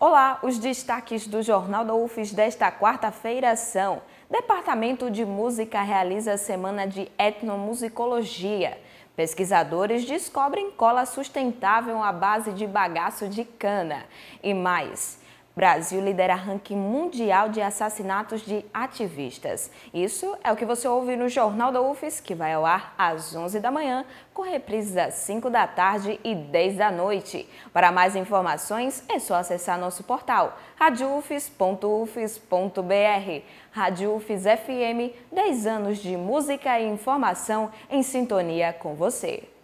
Olá, os destaques do Jornal da UFES desta quarta-feira são: Departamento de Música realiza semana de etnomusicologia. Pesquisadores descobrem cola sustentável à base de bagaço de cana. E mais, Brasil lidera ranking mundial de assassinatos de ativistas. Isso é o que você ouve no Jornal da UFES, que vai ao ar às 11 da manhã, com reprises às 5 da tarde e 10 da noite. Para mais informações, é só acessar nosso portal radiofes.ufes.br. Rádio UFES FM, 10 anos de música e informação em sintonia com você.